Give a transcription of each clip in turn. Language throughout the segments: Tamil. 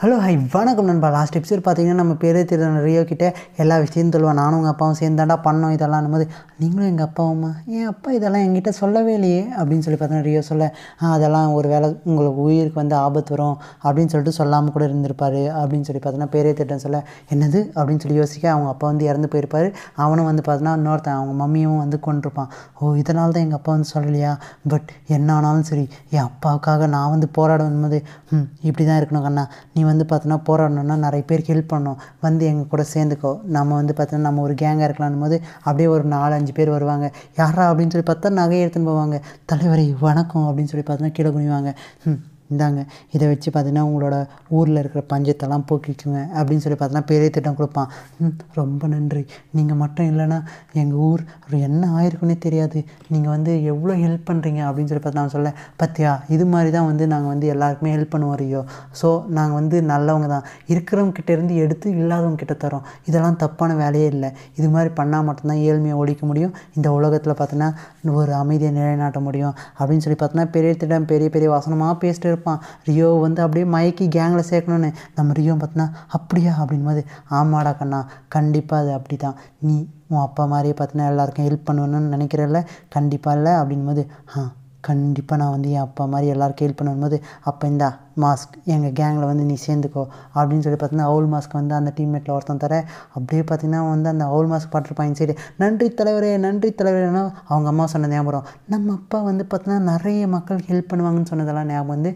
ஹலோ ஹை வணக்கம் நண்பா லாஸ்ட் எபிசோட் பார்த்தீங்கன்னா நம்ம பெரிய திருநன் ரியோ கிட்டே எல்லா விஷயத்தையும் சொல்லுவேன் நானும் உங்கள் அப்பாவும் சேர்ந்தாண்டா பண்ணோம் இதெல்லாம் போது நீங்களும் எங்கள் அப்பாவுமா என் அப்பா இதெல்லாம் என்கிட்ட சொல்லவே இல்லையே அப்படின்னு சொல்லி பார்த்தீங்கன்னா ரியோ சொல்ல அதெல்லாம் ஒரு வேலை உங்களுக்கு உயிருக்கு வந்து ஆபத்து வரும் அப்படின்னு சொல்லிட்டு சொல்லாமல் கூட இருந்திருப்பார் அப்படின்னு சொல்லி பார்த்தீங்கன்னா பெரிய திட்டம் சொல்ல என்னது அப்படின்னு சொல்லி யோசிக்க அவங்க அப்பா வந்து இறந்து போயிருப்பார் அவனும் வந்து பார்த்தீங்கன்னா இன்னொருத்தன் அவங்க மம்மியும் வந்து கொண்டிருப்பான் ஓ இதனால தான் எங்கள் அப்பா வந்து சொல்லலையா பட் என்ன ஆனாலும் சரி என் அப்பாவுக்காக நான் வந்து போராடும் போது இப்படி தான் இருக்கணும் கண்ணா நீ வந்து பார்த்தோன்னா போராடணும்னா நிறைய பேர் ஹெல்ப் பண்ணோம் வந்து எங்கள் கூட சேர்ந்துக்கோ நம்ம வந்து பார்த்தோன்னா நம்ம ஒரு கேங்காக இருக்கலாம்னு போது அப்படியே ஒரு நாலஞ்சு பேர் வருவாங்க யாரா அப்படின்னு சொல்லி பார்த்தா நகையை எடுத்துன்னு போவாங்க தலைவரை வணக்கம் அப்படின்னு சொல்லி பார்த்தோன்னா கீழே குனிவாங்க இந்தாங்க இதை வச்சு பார்த்தீங்கன்னா உங்களோட ஊரில் இருக்கிற பஞ்சத்தெல்லாம் போக்கிக்குங்க அப்படின்னு சொல்லி பார்த்தோன்னா பெரிய திட்டம் கொடுப்பான் ரொம்ப நன்றி நீங்கள் மட்டும் இல்லைன்னா எங்கள் ஊர் என்ன ஆயிருக்குன்னே தெரியாது நீங்கள் வந்து எவ்வளோ ஹெல்ப் பண்ணுறீங்க அப்படின்னு சொல்லி பார்த்தா நான் சொல்ல பத்தியா இது மாதிரி தான் வந்து நாங்கள் வந்து எல்லாருக்குமே ஹெல்ப் பண்ணுவோம் ஐயோ ஸோ நாங்கள் வந்து நல்லவங்க தான் இருக்கிறவங்க கிட்டேருந்து எடுத்து இல்லாதவங்க கிட்ட தரோம் இதெல்லாம் தப்பான வேலையே இல்லை இது மாதிரி பண்ணால் மட்டும்தான் ஏழ்மையை ஒழிக்க முடியும் இந்த உலகத்தில் பார்த்தோன்னா ஒரு அமைதியை நிலைநாட்ட முடியும் அப்படின்னு சொல்லி பார்த்தோன்னா பெரிய திட்டம் பெரிய பெரிய வசனமாக பேசிட்டு இருப்பான் ரியோ வந்து அப்படியே மயக்கி கேங்கில் சேர்க்கணும்னு நம்ம ரியோ பார்த்தினா அப்படியா அப்படின்போது ஆமாடா கண்ணா கண்டிப்பாக அது அப்படி தான் நீ உன் அப்பா மாதிரியே பார்த்தினா எல்லாருக்கும் ஹெல்ப் பண்ணணும்னு நினைக்கிறல்ல கண்டிப்பாக இல்லை அப்படின்போது ஆ கண்டிப்பாக நான் வந்து என் அப்பா மாதிரி எல்லாருக்கும் ஹெல்ப் பண்ணும்போது அப்போ இந்தா மாஸ்க் எங்கள் கேங்கில் வந்து நீ சேர்ந்துக்கோ அப்படின்னு சொல்லி பார்த்தீங்கன்னா அவுல் மாஸ்க் வந்து அந்த டீம்மேட்டில் ஒருத்தன் தர அப்படியே பார்த்தீங்கன்னா வந்து அந்த அவுல் மாஸ்க் பாட்டிருப்பாங்க சரி நன்றி தலைவரே நன்றி தலைவரேன்னா அவங்க அம்மா சொன்ன ஞாபகம் நம்ம அப்பா வந்து பார்த்தீங்கன்னா நிறைய மக்கள் ஹெல்ப் பண்ணுவாங்கன்னு சொன்னதெல்லாம் ஞாபகம் வந்து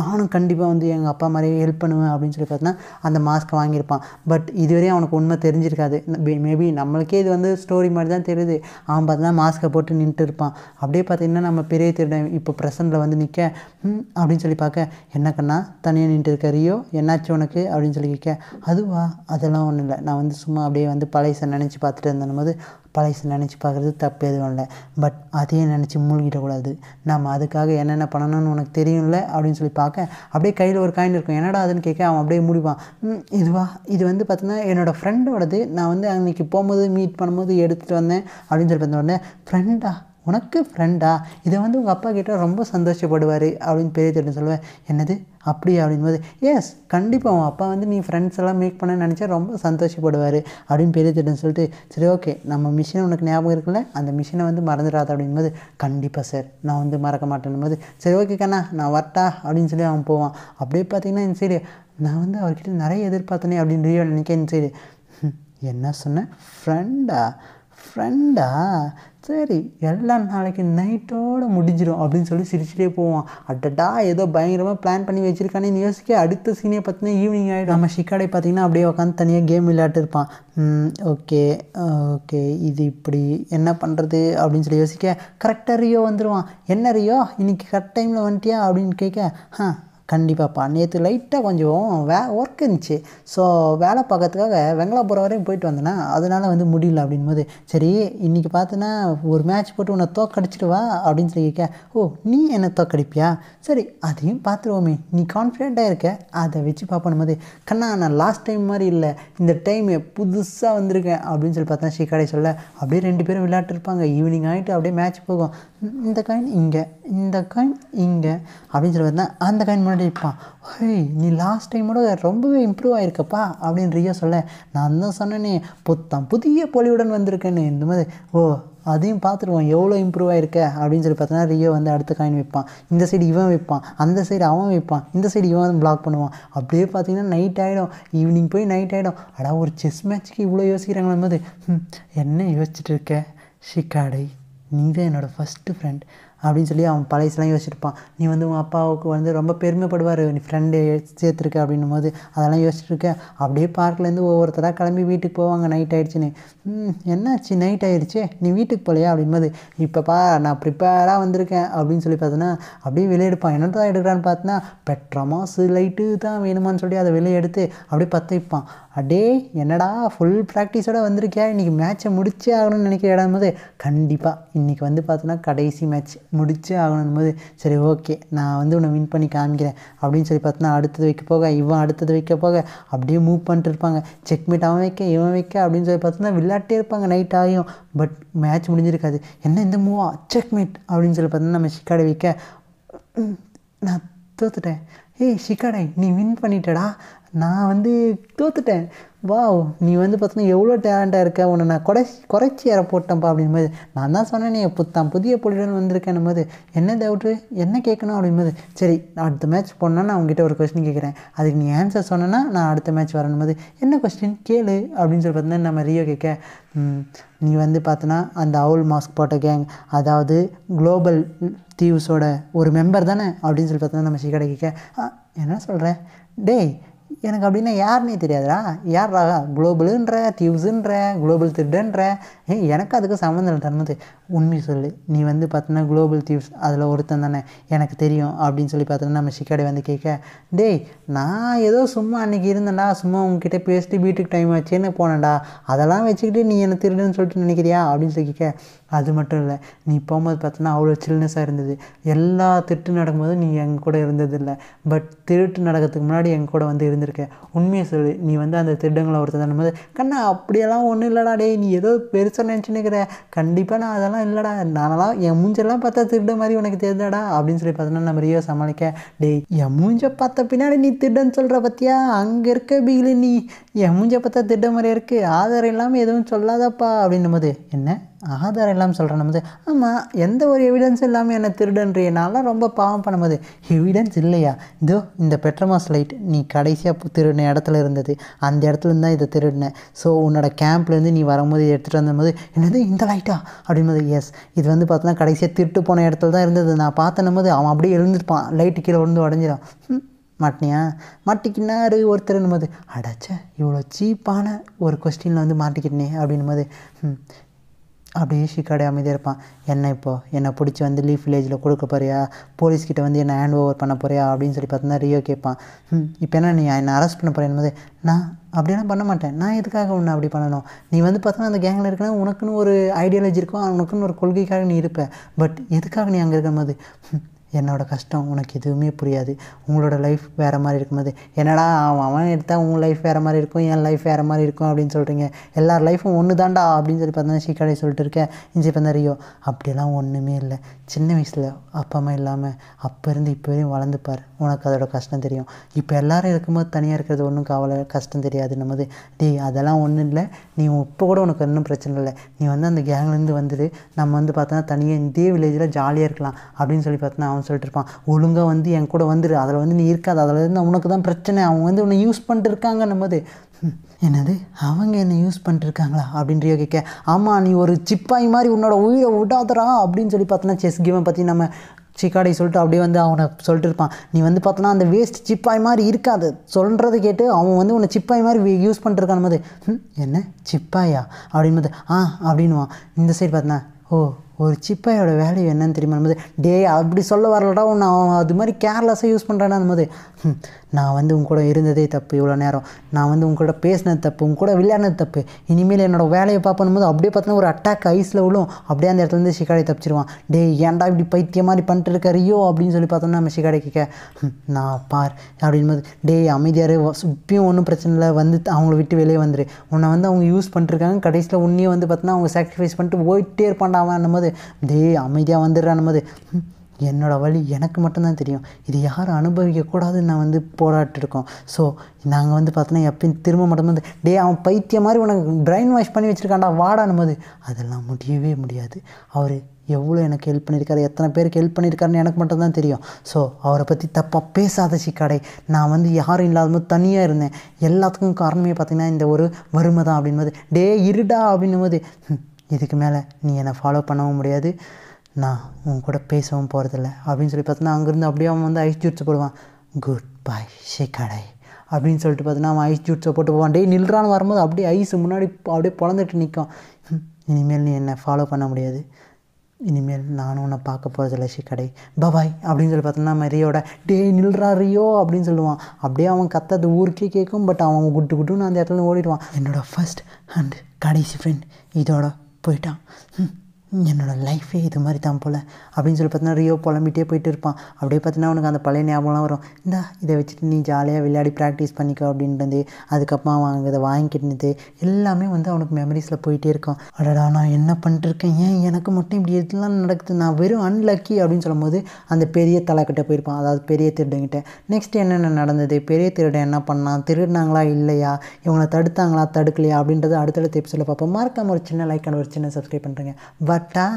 நானும் கண்டிப்பாக வந்து எங்கள் அப்பா மாதிரியே ஹெல்ப் பண்ணுவேன் அப்படின்னு சொல்லி பார்த்தீங்கன்னா அந்த மாஸ்க்கை வாங்கியிருப்பான் பட் இதுவரையும் அவனுக்கு உண்மை தெரிஞ்சிருக்காது மேபி நம்மளுக்கே இது வந்து ஸ்டோரி மாதிரி தான் தெரியுது அவன் பார்த்தீங்கன்னா மாஸ்க்கை போட்டு நின்றுட்டு இருப்பான் அப்படியே பார்த்தீங்கன்னா நம்ம பெரிய திருடன் இப்போ பிரசண்டில் வந்து நிற்க அப்படின்னு சொல்லி பார்க்க என்ன என்ன கண்ணா தனியாக நின்று இருக்க என்னாச்சு உனக்கு அப்படின்னு சொல்லி கேட்க அதுவா அதெல்லாம் ஒன்றும் இல்லை நான் வந்து சும்மா அப்படியே வந்து பழையசை நினச்சி பார்த்துட்டு இருந்தேன் போது பழையசை நினச்சி பார்க்குறது தப்பு எதுவும் இல்லை பட் அதையே நினச்சி மூழ்கிடக்கூடாது நம்ம அதுக்காக என்னென்ன பண்ணணும்னு உனக்கு தெரியும்ல அப்படின்னு சொல்லி பார்க்க அப்படியே கையில் ஒரு காயின் இருக்கும் என்னடா அதுன்னு கேட்க அவன் அப்படியே முடிவான் இதுவா இது வந்து பார்த்தீங்கன்னா என்னோடய ஃப்ரெண்டோடது நான் வந்து அன்றைக்கி போகும்போது மீட் பண்ணும்போது எடுத்துகிட்டு வந்தேன் அப்படின்னு சொல்லி பார்த்த உடனே ஃப்ரெண்டா உனக்கு ஃப்ரெண்டா இதை வந்து உங்கள் அப்பா கிட்டே ரொம்ப சந்தோஷப்படுவார் அப்படின்னு பெரிய திட்டம் சொல்லுவேன் என்னது அப்படியா அப்படின்போது எஸ் கண்டிப்பாக உன் அப்பா வந்து நீ ஃப்ரெண்ட்ஸ் எல்லாம் மேக் பண்ண நினச்சா ரொம்ப சந்தோஷப்படுவார் அப்படின்னு பெரிய திட்டம்னு சொல்லிட்டு சரி ஓகே நம்ம மிஷினை உனக்கு ஞாபகம் இருக்குல்ல அந்த மிஷினை வந்து மறந்துடாத அப்படின்போது கண்டிப்பாக சார் நான் வந்து மறக்க போது சரி ஓகே கண்ணா நான் வரட்டா அப்படின்னு சொல்லி அவன் போவான் அப்படியே பார்த்தீங்கன்னா என் சைடு நான் வந்து அவர்கிட்ட நிறைய எதிர்பார்த்தனே அப்படின்னு நினைக்க என் சைடு என்ன சொன்னேன் ஃப்ரெண்டா ஃப்ரெண்டா சரி எல்லாம் நாளைக்கு நைட்டோடு முடிஞ்சிடும் அப்படின்னு சொல்லி சிரிச்சிட்டே போவோம் அட்டடா ஏதோ பயங்கரமாக பிளான் பண்ணி வச்சுருக்கானே நீ யோசிக்க அடுத்த சீனே பார்த்தீங்கன்னா ஈவினிங் ஆகிடும் நம்ம ஷிக்காடை பார்த்தீங்கன்னா அப்படியே உட்காந்து தனியாக கேம் விளையாட்டுருப்பான் ஓகே ஓகே இது இப்படி என்ன பண்ணுறது அப்படின்னு சொல்லி யோசிக்க கரெக்டாக ரியோ வந்துடுவான் என்ன ரியோ இன்றைக்கி கரெக்ட் டைமில் வந்துட்டியா அப்படின்னு கேட்க ஆ கண்டிப்பாப்பா நேற்று லைட்டாக கொஞ்சம் வே ஒர்க் இருந்துச்சு ஸோ வேலை பார்க்கறதுக்காக வெங்களாபுரம் வரையும் போயிட்டு வந்தேன்னா அதனால் வந்து முடியல அப்படின்போது சரி இன்றைக்கி பார்த்தோன்னா ஒரு மேட்ச் போட்டு உன்னை தோக்கடிச்சிடுவா அப்படின்னு சொல்லி கேட்க ஓ நீ என்னை தோக்கடிப்பியா சரி அதையும் பார்த்துருவோமே நீ கான்ஃபிடெண்ட்டாக இருக்க அதை வச்சு பார்ப்பணும் போது கண்ணா நான் லாஸ்ட் டைம் மாதிரி இல்லை இந்த டைம் புதுசாக வந்திருக்கேன் அப்படின்னு சொல்லி பார்த்தா ஸ்ரீகாடை சொல்ல அப்படியே ரெண்டு பேரும் விளையாட்டு இருப்பாங்க ஈவினிங் ஆகிட்டு அப்படியே மேட்ச் போகும் இந்த காயின் இங்கே இந்த காயின் இங்கே அப்படின்னு சொல்லி பார்த்தா அந்த காயின் முன்னாடி இருப்பான் ஹேய் நீ லாஸ்ட் டைமோட ரொம்பவே இம்ப்ரூவ் ஆகிருக்கப்பா அப்படின்னு ரியா சொல்ல நான் தான் சொன்னேனே புத்தான் புதிய பொலிவுடன் வந்திருக்கேன்னு இந்த மாதிரி ஓ அதையும் பார்த்துருவோம் எவ்வளோ இம்ப்ரூவ் ஆகிருக்க அப்படின்னு சொல்லி பார்த்தோன்னா ரியோ வந்து அடுத்த காயின் வைப்பான் இந்த சைடு இவன் வைப்பான் அந்த சைடு அவன் வைப்பான் இந்த சைடு இவன் வந்து பிளாக் பண்ணுவான் அப்படியே பார்த்தீங்கன்னா நைட் ஆகிடும் ஈவினிங் போய் நைட் ஆகிடும் அடா ஒரு செஸ் மேட்ச்சுக்கு இவ்வளோ யோசிக்கிறாங்களும் போது என்ன யோசிச்சுட்டு இருக்க ஷிகாடை நீ தான் என்னோடய ஃபஸ்ட்டு ஃப்ரெண்ட் அப்படின்னு சொல்லி அவன் பழையசெல்லாம் யோசிச்சிருப்பான் நீ வந்து உன் அப்பாவுக்கு வந்து ரொம்ப பெருமைப்படுவார் நீ ஃப்ரெண்டு சேர்த்துருக்க அப்படின்னும் போது அதெல்லாம் யோசிச்சிருக்கேன் அப்படியே பார்க்லேருந்து ஒவ்வொருத்தராக கிளம்பி வீட்டுக்கு போவாங்க நைட் ஆகிடுச்சின்னு என்னாச்சு நைட் ஆகிடுச்சே நீ வீட்டுக்கு போகலையா அப்படின்போது இப்போப்பா நான் ப்ரிப்பேராக வந்திருக்கேன் அப்படின்னு சொல்லி பார்த்தோன்னா அப்படியே விளையாடுப்பான் தான் எடுக்கிறான்னு பார்த்தோன்னா பெட்ரமாஸ் லைட்டு தான் வேணுமான்னு சொல்லி அதை வெளியே எடுத்து அப்படியே பற்ற வைப்பான் அடே என்னடா ஃபுல் ப்ராக்டிஸோடு வந்திருக்கியா இன்றைக்கி மேட்ச்சை முடிச்சே ஆகணும்னு நினைக்கிற இடம் போது கண்டிப்பாக இன்றைக்கி வந்து பார்த்தோன்னா கடைசி மேட்ச் முடிச்சு ஆகணும் போது சரி ஓகே நான் வந்து உன்னை வின் பண்ணி காமிக்கிறேன் அப்படின்னு சொல்லி பார்த்தோன்னா அடுத்தது வைக்க போக இவன் அடுத்தது வைக்க போக அப்படியே மூவ் பண்ணிட்டு இருப்பாங்க மீட் அவன் வைக்க இவன் வைக்க அப்படின்னு சொல்லி பார்த்தோன்னா விளையாட்டே இருப்பாங்க நைட் ஆகியும் பட் மேட்ச் முடிஞ்சிருக்காது என்ன இந்த மூவா மீட் அப்படின்னு சொல்லி பார்த்தோன்னா நம்ம சிக்காடை வைக்க நான் தோத்துட்டேன் ஏய் சிக்காடை நீ வின் பண்ணிட்டடா நான் வந்து தோத்துட்டேன் வா நீ வந்து பார்த்தீங்கன்னா எவ்வளோ டேலண்ட்டாக இருக்க உன்னை நான் குறை குறைச்சி ஏற போட்டேன்ப்பா அப்படின்போது நான் தான் சொன்னேன் நீ புத்தான் புதிய பொலிடன் வந்திருக்கேன் போது என்ன டவுட்டு என்ன கேட்கணும் அப்படின்போது சரி அடுத்த மேட்ச் போனால் நான் உங்ககிட்ட ஒரு கொஸ்டின் கேட்குறேன் அதுக்கு நீ ஆன்சர் சொன்னேன்னா நான் அடுத்த மேட்ச் வரணும் போது என்ன கொஸ்டின் கேளு அப்படின்னு சொல்லி பார்த்தீங்கன்னா நம்ம ரியோ கேட்க நீ வந்து பார்த்தோன்னா அந்த அவுல் மாஸ்க் போட்ட கேங் அதாவது குளோபல் தீவ்ஸோட ஒரு மெம்பர் தானே அப்படின்னு சொல்லி பார்த்தீங்கன்னா நம்ம சீக்கடை கேட்க என்ன சொல்கிறேன் டேய் எனக்கு அப்படின்னா தெரியாதா தெரியாதுடா ராகா குளோபலுன்ற தியூஸுன்ற குளோபல் திருடன்ற ஏ எனக்கு அதுக்கு சம்மந்தம் இல்லை தரணுது உண்மை சொல்லு நீ வந்து பார்த்தோன்னா குளோபல் தியூஸ் அதில் ஒருத்தன் தானே எனக்கு தெரியும் அப்படின்னு சொல்லி பார்த்தோன்னா நம்ம சிக்காடி வந்து கேட்க டேய் நான் ஏதோ சும்மா அன்றைக்கி இருந்தேன்டா சும்மா உங்ககிட்ட பேசிட்டு வீட்டுக்கு டைம் ஆச்சுன்னு போனேன்டா அதெல்லாம் வச்சுக்கிட்டு நீ என்னை திருடுன்னு சொல்லிட்டு நினைக்கிறியா அப்படின்னு சொல்லி கேட்க அது மட்டும் இல்லை நீ போகும்போது பார்த்தோன்னா அவ்வளோ சில்னஸாக இருந்தது எல்லா திருட்டு நடக்கும்போது நீ எங்கள் கூட இருந்ததில்லை பட் திருட்டு நடக்கிறதுக்கு முன்னாடி எங்கள் கூட வந்து இருந்திருக்க உண்மையை சொல்லு நீ வந்து அந்த திருடங்களை ஒருத்தர் தண்ணும்போது கண்ணா அப்படியெல்லாம் ஒன்றும் இல்லைடா டே நீ ஏதோ பெருசாக நினச்சின்னுக்கிற கண்டிப்பாக நான் அதெல்லாம் இல்லைடா நானெல்லாம் என் மூஞ்செல்லாம் பார்த்தா திருட மாதிரி உனக்கு தெரிஞ்சாடா அப்படின்னு சொல்லி பார்த்தோன்னா நம்ம ரியோ சமாளிக்க டேய் என் மூஞ்ச பார்த்த பின்னாடி நீ திருடன்னு சொல்கிற பார்த்தியா அங்கே இருக்க பிகிலி நீ என் மூஞ்ச பார்த்தா திருட மாதிரியே இருக்குது ஆதாரம் இல்லாமல் எதுவும் சொல்லாதப்பா அப்படின்னும் போது என்ன ஆதாரம் இல்லாமல் சொல்கிறேன் நம்ம ஆமாம் எந்த ஒரு எவிடன்ஸும் இல்லாமல் என்னை நான்லாம் ரொம்ப பாவம் பண்ணும்போது எவிடன்ஸ் இல்லையா இதோ இந்த பெட்ரமாஸ் லைட் நீ கடைசியாக திருடின இடத்துல இருந்தது அந்த இடத்துல தான் இதை திருடினேன் ஸோ உன்னோட கேம்ப்லேருந்து நீ வரும்போது இதை எடுத்துகிட்டு வந்தபோது என்னது இந்த லைட்டா அப்படின்போது எஸ் இது வந்து பார்த்தோன்னா கடைசியாக திருட்டு போன இடத்துல தான் இருந்தது நான் பார்த்தனும் போது அவன் அப்படியே எழுந்திருப்பான் லைட்டு கீழே விழுந்து உடஞ்சிடும் மாட்டினியா மாட்டிக்கினாரு ஒருத்தர் போது அடாச்சா இவ்வளோ சீப்பான ஒரு கொஸ்டினில் வந்து மாட்டிக்கிட்டனே அப்படின்னும் போது அப்படியே ஷிக்காடே அமைதியாக இருப்பான் என்ன இப்போது என்னை பிடிச்சி வந்து லீஃப் வில்லேஜில் கொடுக்க போறியா போலீஸ்கிட்ட வந்து என்னை ஹேண்ட் ஓவர் பண்ண போறியா அப்படின்னு சொல்லி பார்த்தீங்கன்னா ரியோ கேட்பான் இப்போ என்ன நீ என்னை அரெஸ்ட் பண்ண போறேன் போது நான் அப்படிலாம் பண்ண மாட்டேன் நான் எதுக்காக ஒன்று அப்படி பண்ணணும் நீ வந்து பார்த்தோன்னா அந்த கேங்கில் இருக்குன்னா உனக்குன்னு ஒரு ஐடியாலஜி இருக்கும் உனக்குன்னு ஒரு கொள்கைக்காக நீ இருப்ப பட் எதுக்காக நீ அங்கே இருக்கும்போது என்னோடய கஷ்டம் உனக்கு எதுவுமே புரியாது உங்களோட லைஃப் வேறு மாதிரி இருக்கும்போது என்னடா அவன் அவன் எடுத்தால் உங்கள் லைஃப் வேறு மாதிரி இருக்கும் என் லைஃப் வேறு மாதிரி இருக்கும் அப்படின்னு சொல்கிறீங்க எல்லார் லைஃப்பும் ஒன்று தாண்டா அப்படின்னு சொல்லி பார்த்தா சீக்காடை சொல்லிட்டு இருக்கேன் இஞ்சி பந்தாரியோ அப்படிலாம் ஒன்றுமே இல்லை சின்ன வயசில் அப்பா அம்மா இல்லாமல் அப்போ இருந்து இப்போ வரையும் வளர்ந்துப்பார் உனக்கு அதோட கஷ்டம் தெரியும் இப்போ எல்லோரும் இருக்கும்போது தனியாக இருக்கிறது ஒன்றும் கவலை கஷ்டம் தெரியாது நம்மது டே அதெல்லாம் ஒன்றும் இல்லை நீ இப்போ கூட உனக்கு ஒன்றும் பிரச்சனை இல்லை நீ வந்து அந்த கேங்லேருந்து வந்துடு நம்ம வந்து பார்த்தோன்னா தனியாக இதே வில்லேஜில் ஜாலியாக இருக்கலாம் அப்படின்னு சொல்லி பார்த்தோன்னா அவன் சொல்லிட்டு இருப்பான் ஒழுங்காக வந்து என் கூட வந்துடு அதில் வந்து நீ இருக்காது அதில் இருந்து உனக்கு தான் பிரச்சனை அவங்க வந்து உன்னை யூஸ் பண்ணிட்டு இருக்காங்கன்னும் போது என்னது அவங்க என்ன யூஸ் பண்ணிட்டுருக்காங்களா அப்படின்ற கேட்க ஆமாம் நீ ஒரு சிப்பாய் மாதிரி உன்னோட உயிரை விடாதரா அப்படின்னு சொல்லி பார்த்தோன்னா செஸ் கேமை பற்றி நம்ம சிக்காடை சொல்லிட்டு அப்படியே வந்து அவனை சொல்லிட்டு இருப்பான் நீ வந்து பார்த்தோன்னா அந்த வேஸ்ட் சிப்பாய் மாதிரி இருக்காது சொல்கிறத கேட்டு அவன் வந்து உன்னை சிப்பாய் மாதிரி யூஸ் பண்ணிட்டுருக்கான் போது என்ன சிப்பாயா அப்படின்னு போது ஆ அப்படின்வான் இந்த சைடு பார்த்தனா ஓ ஒரு சிப்பாயோட வேல்யூ என்னன்னு தெரியுமா நம்ம டே அப்படி சொல்ல வரலடா உன்னை அவன் அது மாதிரி கேர்லெஸ்ஸாக யூஸ் பண்ணுறானா நம்ம நான் வந்து உங்க கூட இருந்ததே தப்பு இவ்வளோ நேரம் நான் வந்து உங்க கூட பேசினது தப்பு உங்க கூட விளையாடினது தப்பு இனிமேல் என்னோடய வேலையை பார்ப்பணும் போது அப்படியே பார்த்தோன்னா ஒரு அட்டாக் ஐஸில் விழும் அப்படியே அந்த இடத்துல இருந்து சிக்காடி தப்பிச்சிருவான் டே ஏன்டா இப்படி பைத்தியம் மாதிரி பண்ணிட்டு இருக்காரியோ அப்படின்னு சொல்லி பார்த்தோம்னா நம்ம சிக்காடி கேட்க நான் பார் அப்படின்போது டே அமைதியார் இப்பயும் ஒன்றும் பிரச்சனை இல்லை வந்து அவங்கள விட்டு வெளியே வந்துரு உன்னை வந்து அவங்க யூஸ் பண்ணிட்டுருக்காங்க கடைசியில் உன்னையும் வந்து பார்த்தோன்னா அவங்க சாக்ரிஃபைஸ் பண்ணிட்டு போயிட்டே இருப்பான்டா அந்த போது என்னது டே அமைதியாக வந்துடுறா நம்மது என்னோடய வழி எனக்கு மட்டும்தான் தெரியும் இது யாரும் அனுபவிக்கக்கூடாதுன்னு நான் வந்து போராட்டிருக்கோம் ஸோ நாங்கள் வந்து பார்த்தோன்னா எப்பயும் திரும்ப மட்டும் வந்து டே அவன் பைத்திய மாதிரி உனக்கு பிரெயின் வாஷ் பண்ணி வச்சுருக்காண்டா வாடா நம்மது அதெல்லாம் முடியவே முடியாது அவர் எவ்வளோ எனக்கு ஹெல்ப் பண்ணியிருக்காரு எத்தனை பேருக்கு ஹெல்ப் பண்ணியிருக்காருன்னு எனக்கு மட்டும்தான் தெரியும் ஸோ அவரை பற்றி தப்பாக பேசாத சிக்காடை நான் வந்து யாரும் இல்லாதபோது தனியாக இருந்தேன் எல்லாத்துக்கும் காரணமே பார்த்திங்கன்னா இந்த ஒரு வறுமை தான் அப்படின்போது டே இருடா அப்படின்னும் போது இதுக்கு மேலே நீ என்னை ஃபாலோ பண்ணவும் முடியாது நான் உன் கூட பேசவும் போகிறதில்ல அப்படின்னு சொல்லி பார்த்தோன்னா அங்கேருந்து அப்படியே அவன் வந்து ஐஸ் ஜூட்ஸ் போடுவான் குட் பாய் கடை அப்படின்னு சொல்லிட்டு பார்த்தோன்னா அவன் ஐஸ் ஜூட்ஸை போட்டு போவான் டே நில்றான்னு வரும்போது அப்படியே ஐஸ் முன்னாடி அப்படியே பிறந்துட்டு நிற்கும் இனிமேல் நீ என்னை ஃபாலோ பண்ண முடியாது இனிமேல் நானும் உன்னை பார்க்க போகிறதில்ல ஷிக்கடை பபாய் அப்படின்னு சொல்லி பார்த்தோம்னா மரியோட ரியோட டே நில்றா ரியோ அப்படின்னு சொல்லுவான் அப்படியே அவன் கத்தது ஊருக்கே கேட்கும் பட் அவன் குட்டு குட்டுன்னு அந்த இடத்துல ஓடிடுவான் என்னோடய ஃபஸ்ட் அண்ட் கடைசி ஃப்ரெண்ட் இதோட 不着。என்னோடய லைஃபே இது மாதிரி தான் போல் அப்படின்னு சொல்லி பார்த்தீங்கன்னா ரியோ புலம்பிகிட்டே போயிட்டு இருப்பான் அப்படியே பார்த்தீங்கன்னா அவனுக்கு அந்த பழைய ஞாபகம்லாம் வரும் இந்தா இதை வச்சுட்டு நீ ஜாலியாக விளையாடி ப்ராக்டிஸ் பண்ணிக்கோ அப்படின்றது அதுக்கப்புறம் அவன் இதை வாங்கிக்கிட்டுனது எல்லாமே வந்து அவனுக்கு மெமரிஸில் போயிட்டே இருக்கும் அடடா நான் என்ன பண்ணிட்டுருக்கேன் ஏன் எனக்கு மட்டும் இப்படி இதெல்லாம் நடக்குது நான் வெறும் அன்லக்கி அப்படின்னு சொல்லும்போது அந்த பெரிய தலைக்கிட்ட போயிருப்பான் அதாவது பெரிய திருடங்கிட்ட நெக்ஸ்ட் என்னென்ன நடந்தது பெரிய திருடன் என்ன பண்ணான் திருடினாங்களா இல்லையா இவங்களை தடுத்தாங்களா தடுக்கலையா அப்படின்றது அடுத்தடுத்த எபிசோடில் பார்ப்போம் மறக்காமல் ஒரு சின்ன லைக் அண்ட் ஒரு சின்ன சப்ஸ்கிரைப் பண்ணுறேங்க दुपट्टा